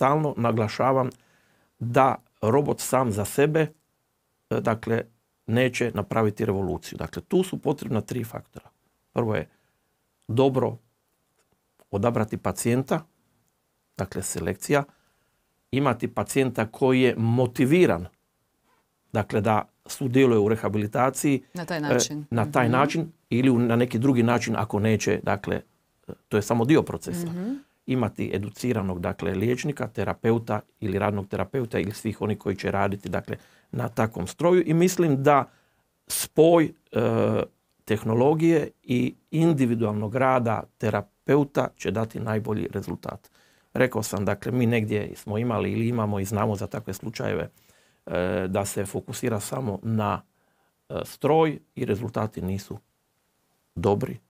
stalno naglašavam da robot sam za sebe e, dakle, neće napraviti revoluciju. Dakle, tu su potrebna tri faktora. Prvo je dobro odabrati pacijenta, dakle selekcija, imati pacijenta koji je motiviran dakle da sudjeluje u rehabilitaciji na taj e, način, na taj mhm. ili na neki drugi način ako neće, dakle e, to je samo dio procesa. Mhm imati educiranog dakle liječnika, terapeuta ili radnog terapeuta ili svih oni koji će raditi dakle na takvom stroju i mislim da spoj e, tehnologije i individualnog rada terapeuta će dati najbolji rezultat. Rekao sam, dakle, mi negdje smo imali ili imamo i znamo za takve slučajeve e, da se fokusira samo na e, stroj i rezultati nisu dobri.